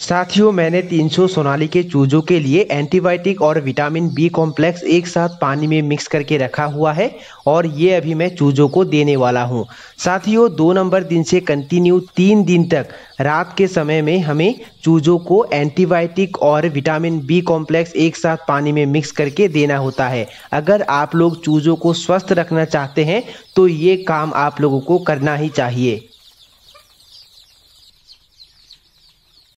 साथियों मैंने 300 सोनाली के चूजों के लिए एंटीबायोटिक और विटामिन बी कॉम्प्लेक्स एक साथ पानी में मिक्स करके रखा हुआ है और ये अभी मैं चूजों को देने वाला हूँ साथियों दो नंबर दिन से कंटिन्यू तीन दिन तक रात के समय में हमें चूजों को एंटीबायोटिक और विटामिन बी कॉम्प्लेक्स एक साथ पानी में मिक्स करके देना होता है अगर आप लोग चूजों को स्वस्थ रखना चाहते हैं तो ये काम आप लोगों को करना ही चाहिए